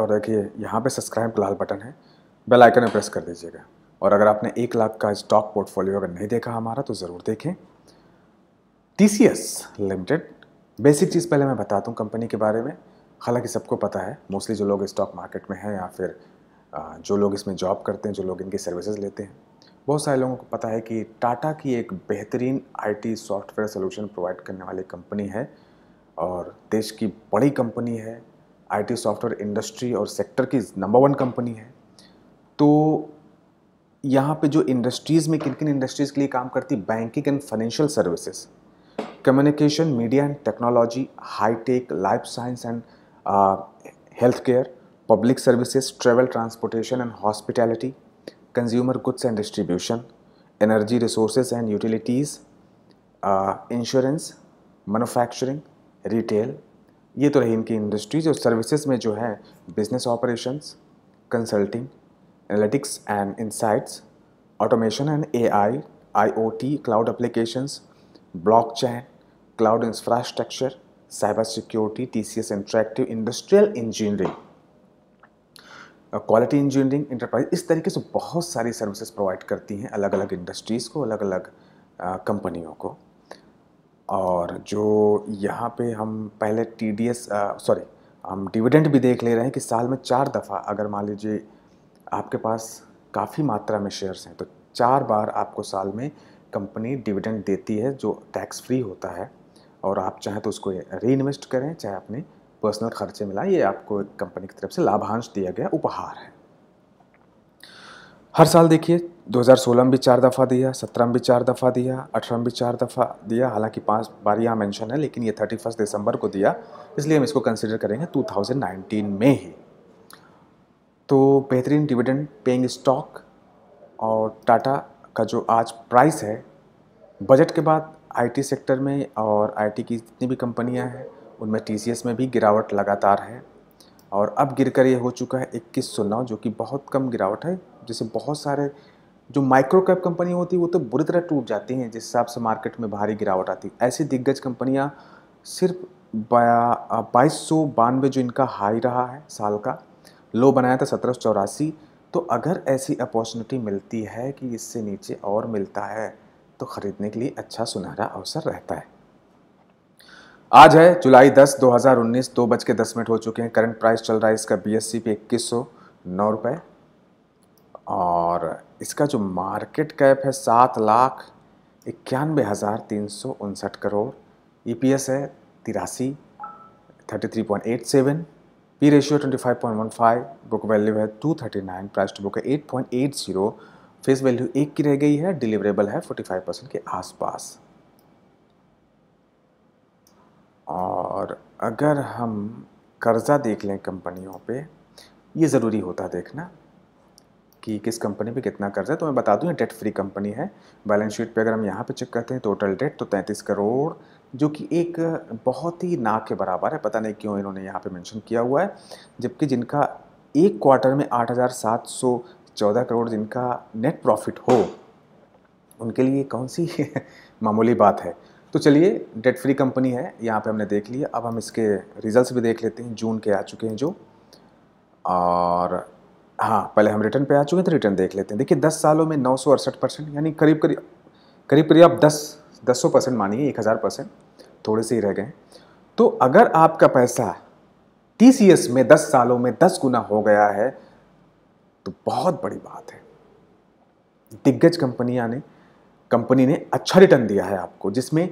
और देखिए यहाँ पे सब्सक्राइब का लाल बटन है बेल आइकन में प्रेस कर दीजिएगा और अगर आपने एक लाख का स्टॉक पोर्टफोलियो अगर नहीं देखा हमारा तो ज़रूर देखें टी लिमिटेड बेसिक चीज़ पहले मैं बता दूँ कंपनी के बारे में हालांकि सबको पता है मोस्टली जो लोग स्टॉक मार्केट में हैं या फिर जो लोग इसमें जॉब करते हैं जो लोग इनकी सर्विसेज लेते हैं बहुत सारे लोगों को पता है कि टाटा की एक बेहतरीन आईटी सॉफ्टवेयर सोल्यूशन प्रोवाइड करने वाली कंपनी है और देश की बड़ी कंपनी है आईटी सॉफ्टवेयर इंडस्ट्री और सेक्टर की नंबर वन कंपनी है तो यहाँ पे जो इंडस्ट्रीज़ में किन किन इंडस्ट्रीज़ के लिए काम करती banking and financial services communication media and technology high tech life science and health care public services travel transportation and hospitality consumer goods and distribution energy resources and utilities insurance manufacturing retail ये तो रही इनकी industries और services में जो है business operations consulting analytics and insights automation and O T cloud blockchain cloud infrastructure cyber security T C S interactive industrial engineering quality engineering enterprise इस तरीके से बहुत सारी सर्विसेज प्रोवाइड करती हैं अलग अलग इंडस्ट्रीज़ को अलग अलग कंपनियों को और जो यहाँ पे हम पहले टी डी एस सॉरी हम डिविडेंड भी देख ले रहे हैं कि साल में चार दफ़ा अगर मान लीजिए आपके पास काफ़ी मात्रा में शेयर्स हैं तो चार बार आपको साल में कंपनी डिविडेंड देती है जो टैक्स फ्री होता है और आप चाहे तो उसको री इन्वेस्ट करें चाहे अपने पर्सनल खर्चे मिलाएं ये आपको कंपनी की तरफ से लाभांश दिया गया उपहार है हर साल देखिए 2016 में भी चार दफ़ा दिया सत्रह में भी चार दफ़ा दिया अठारह में भी चार दफ़ा दिया हालांकि पांच बार यहाँ मैंशन है लेकिन ये थर्टी फर्स्ट दिसंबर को दिया इसलिए हम इसको कंसिडर करेंगे 2019 में ही तो बेहतरीन डिविडेंड पेइंग स्टॉक और टाटा का जो आज प्राइस है बजट के बाद आईटी सेक्टर में और आईटी की जितनी भी कंपनियां हैं उनमें टीसीएस में भी गिरावट लगातार है और अब गिर कर ये हो चुका है इक्कीस सौ नौ जो कि बहुत कम गिरावट है जिसे बहुत सारे जो माइक्रो कैप कंपनी होती है वो तो बुरी तरह टूट जाती हैं जिस हिसाब से मार्केट में भारी गिरावट आती है ऐसी दिग्गज कंपनियाँ सिर्फ बाईस सौ बानवे जो इनका हाई रहा है साल का लो बनाया था सत्रह सौ चौरासी तो अगर ऐसी अपॉर्चुनिटी मिलती है कि इससे नीचे और मिलता है तो ख़रीदने के लिए अच्छा सुनहरा अवसर रहता है आज है जुलाई हज़ार उन्नीस दो बज के दस मिनट हो चुके हैं करंट प्राइस चल रहा है इसका बी एस सी पे इक्कीस सौ नौ रुपये और इसका जो मार्केट कैप है सात लाख इक्यानवे हज़ार तीन सौ उनसठ करोड़ ई e है तिरासी thirty three point eight seven P ratio twenty five point one five book value है two thirty nine price to book है eight point eight zero face value एक की रह गई है डिलीवरेबल है फोर्टी फाइव परसेंट के आसपास और अगर हम कर्ज़ा देख लें कंपनियों पे ये ज़रूरी होता देखना कि किस कंपनी पे कितना कर्ज है तो मैं बता दूं ये डेट फ्री कंपनी है बैलेंस शीट पे अगर हम यहाँ पे चेक करते हैं टोटल डेट तो तैंतीस करोड़ जो कि एक बहुत ही ना के बराबर है पता नहीं क्यों इन्होंने यहाँ पे मेंशन किया हुआ है जबकि जिनका एक क्वार्टर में आठ हज़ार सात सौ चौदह करोड़ जिनका नेट प्रॉफिट हो उनके लिए कौन सी मामूली बात है तो चलिए डेट फ्री कंपनी है यहाँ पर हमने देख लिया अब हम इसके रिज़ल्ट भी देख लेते हैं जून के आ चुके हैं जो और हाँ पहले हम रिटर्न पे आ चुके हैं तो रिटर्न देख लेते हैं देखिए दस सालों में नौ सौ अड़सठ परसेंट यानी करीब करीब करीब करीब आप दस दस सौ परसेंट मानिए एक हज़ार परसेंट थोड़े से ही रह गए तो अगर आपका पैसा तीस ईयर्स में दस सालों में दस गुना हो गया है तो बहुत बड़ी बात है दिग्गज कंपनियां ने कंपनी ने अच्छा रिटर्न दिया है आपको जिसमें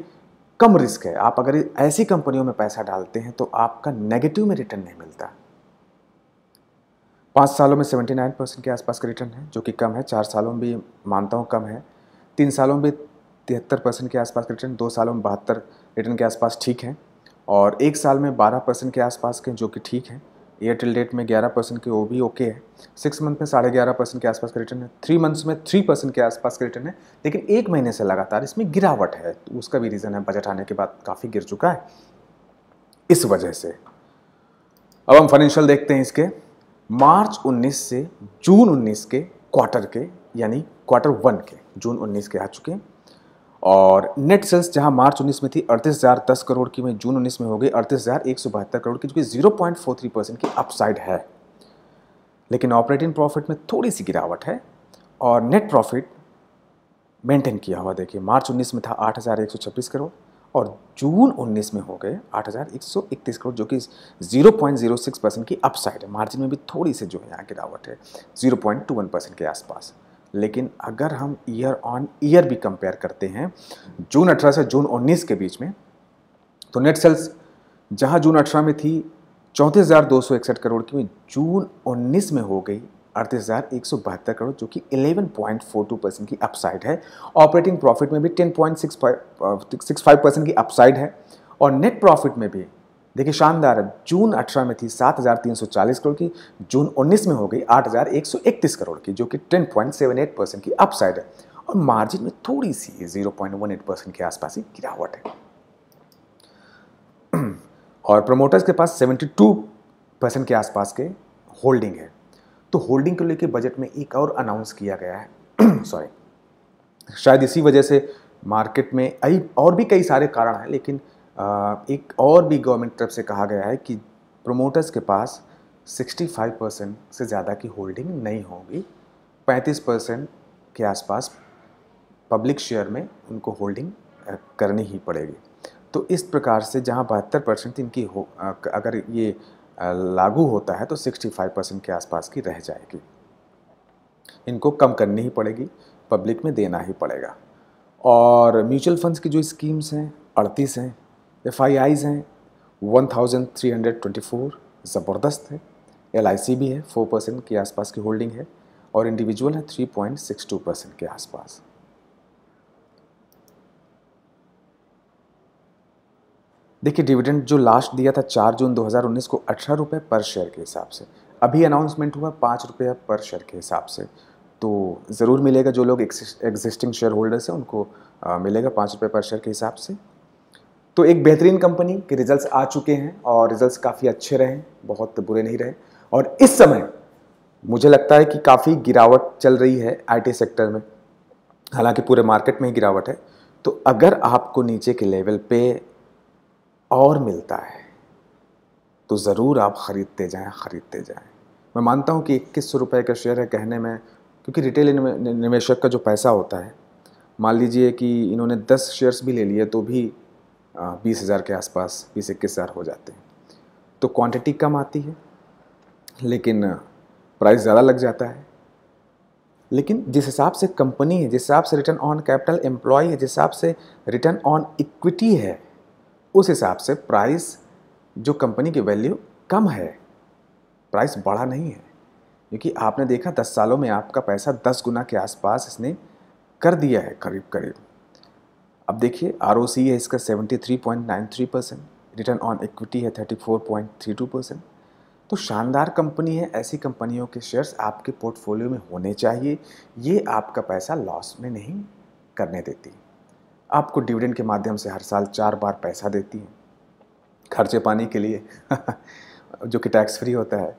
कम रिस्क है आप अगर ऐसी कंपनियों में पैसा डालते हैं तो आपका नेगेटिव में रिटर्न नहीं मिलता पाँच सालों में 79 परसेंट के आसपास का रिटर्न है जो कि कम है चार सालों में भी मानता हूँ कम है तीन सालों में तिहत्तर परसेंट के आसपास का रिटर्न दो सालों में बहत्तर रिटर्न के आसपास ठीक है और एक साल में बारह परसेंट के आसपास के जो कि ठीक है एयरटेल डेट में ग्यारह परसेंट के वो भी ओके है सिक्स मंथ में साढ़े ग्यारह परसेंट के आसपास का रिटर्न है थ्री मंथ्स में थ्री परसेंट के आसपास का रिटर्न है लेकिन एक महीने से लगातार इसमें गिरावट है तो उसका भी रीज़न है बजट आने के बाद काफ़ी गिर चुका है इस वजह से अब हम फाइनेंशियल देखते हैं इसके मार्च 19 से जून 19 के क्वार्टर के यानी क्वार्टर वन के जून 19 के आ चुके हैं और नेट सेल्स जहां मार्च 19 में थी अड़तीस हज़ार दस करोड़ की में जून 19 में हो गई अड़तीस हज़ार एक सौ बहत्तर करोड़ की जो कि zero point four three percent की अपसाइड है लेकिन ऑपरेटिंग प्रॉफिट में थोड़ी सी गिरावट है और नेट प्रॉफिट मेंटेन किया हुआ देखिए मार्च 19 में था छब्बीस करोड़ और जून 19 में हो गए 8,131 करोड़ जो कि 0.06 परसेंट की अपसाइड है मार्जिन में भी थोड़ी सी जो है यहाँ गिरावट है 0.21 परसेंट के आसपास लेकिन अगर हम ईयर ऑन ईयर भी कंपेयर करते हैं जून 18 से जून 19 के बीच में तो नेट सेल्स जहाँ जून 18 में थी चौंतीस करोड़ की जून 19 में हो गई अड़तीस हज़ार एक सौ बहत्तर करोड़ जो कि 11.42 परसेंट की अपसाइड है ऑपरेटिंग प्रॉफिट में भी 10.65 परसेंट uh, की अपसाइड है और नेट प्रॉफिट में भी देखिए शानदार है जून 18 में थी 7,340 करोड़ की जून 19 में हो गई 8,131 करोड़ की जो कि 10.78 परसेंट की अपसाइड है और मार्जिन में थोड़ी सी जीरो परसेंट के आसपास ही गिरावट है और प्रमोटर्स के पास सेवेंटी परसेंट के आसपास के होल्डिंग है तो होल्डिंग को लेकर बजट में एक और अनाउंस किया गया है सॉरी शायद इसी वजह से मार्केट में आई और भी कई सारे कारण हैं लेकिन एक और भी गवर्नमेंट तरफ से कहा गया है कि प्रोमोटर्स के पास 65 परसेंट से ज़्यादा की होल्डिंग नहीं होगी 35 परसेंट के आसपास पब्लिक शेयर में उनको होल्डिंग करनी ही पड़ेगी तो इस प्रकार से जहाँ बहत्तर परसेंट इनकी हो अगर ये लागू होता है तो 65 परसेंट के आसपास की रह जाएगी इनको कम करनी ही पड़ेगी पब्लिक में देना ही पड़ेगा और म्यूचुअल फंड्स की जो स्कीम्स हैं अड़तीस हैं एफ आई आईज हैं one thousand three hundred twenty four ज़बरदस्त है एल आई सी भी है फोर परसेंट के आसपास की होल्डिंग है और इंडिविजुअल है three point six two percent के आसपास देखिए डिविडेंड जो लास्ट दिया था चार जून 2019 को अठारह रुपये पर शेयर के हिसाब से अभी अनाउंसमेंट हुआ पाँच रुपये पर शेयर के हिसाब से तो ज़रूर मिलेगा जो लोग एग्जिस्टिंग शेयर होल्डर्स हैं उनको आ, मिलेगा पाँच रुपये पर शेयर के हिसाब से तो एक बेहतरीन कंपनी के रिजल्ट्स आ चुके हैं और रिजल्ट्स काफ़ी अच्छे रहे बहुत बुरे नहीं रहे और इस समय मुझे लगता है कि काफ़ी गिरावट चल रही है आईटी सेक्टर में हालांकि पूरे मार्केट में ही गिरावट है तो अगर आपको नीचे के लेवल पे और मिलता है तो ज़रूर आप ख़रीदते जाएं ख़रीदते जाएं मैं मानता हूँ कि इक्कीस सौ रुपये का शेयर है कहने में क्योंकि रिटेल निवेशक का जो पैसा होता है मान लीजिए कि इन्होंने दस शेयर्स भी ले लिए तो भी बीस हज़ार के आसपास बीस इक्कीस हज़ार हो जाते हैं तो क्वांटिटी कम आती है लेकिन प्राइस ज़्यादा लग जाता है लेकिन जिस हिसाब से कंपनी है जिस हिसाब से रिटर्न ऑन कैपिटल एम्प्लॉय है जिस हिसाब से रिटर्न ऑन इक्विटी है उस हिसाब से प्राइस जो कंपनी की वैल्यू कम है प्राइस बढ़ा नहीं है क्योंकि आपने देखा दस सालों में आपका पैसा दस गुना के आसपास इसने कर दिया है करीब करीब अब देखिए आर है इसका 73.93 परसेंट रिटर्न ऑन इक्विटी है 34.32 परसेंट तो शानदार कंपनी है ऐसी कंपनियों के शेयर्स आपके पोर्टफोलियो में होने चाहिए ये आपका पैसा लॉस में नहीं करने देती आपको डिविडेंड के माध्यम से हर साल चार बार पैसा देती है खर्चे पानी के लिए जो कि टैक्स फ्री होता है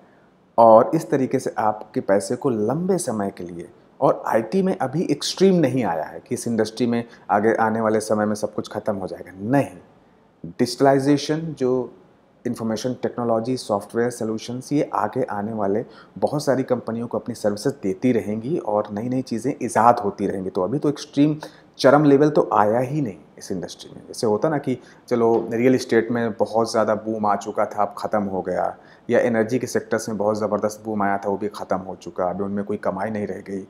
और इस तरीके से आपके पैसे को लंबे समय के लिए और आईटी में अभी एक्सट्रीम नहीं आया है कि इस इंडस्ट्री में आगे आने वाले समय में सब कुछ ख़त्म हो जाएगा नहीं डिजिटलाइजेशन जो इंफॉर्मेशन टेक्नोलॉजी सॉफ्टवेयर सोल्यूशंस ये आगे आने वाले बहुत सारी कंपनियों को अपनी सर्विसेज देती रहेंगी और नई नई चीज़ें ईजाद होती रहेंगी तो अभी तो एक्सट्रीम चरम लेवल तो आया ही नहीं इस इंडस्ट्री में जैसे होता ना कि चलो रियल इस्टेट में बहुत ज़्यादा बूम आ चुका था अब ख़त्म हो गया या एनर्जी के सेक्टर्स में बहुत ज़बरदस्त बूम आया था वो भी ख़त्म हो चुका अभी उनमें कोई कमाई नहीं रह गई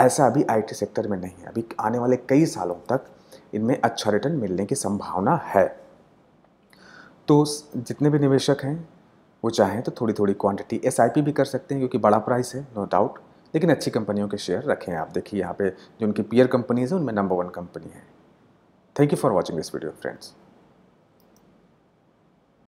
ऐसा अभी आईटी सेक्टर में नहीं है अभी आने वाले कई सालों तक इनमें अच्छा रिटर्न मिलने की संभावना है तो जितने भी निवेशक हैं वो चाहें तो थोड़ी थोड़ी क्वांटिटी एस भी कर सकते हैं क्योंकि बड़ा प्राइस है नो डाउट लेकिन अच्छी कंपनियों के शेयर रखें आप देखिए यहाँ पे जो उनकी पीयर कंपनीज़ हैं उनमें नंबर वन कंपनी है thank you for watching this video friends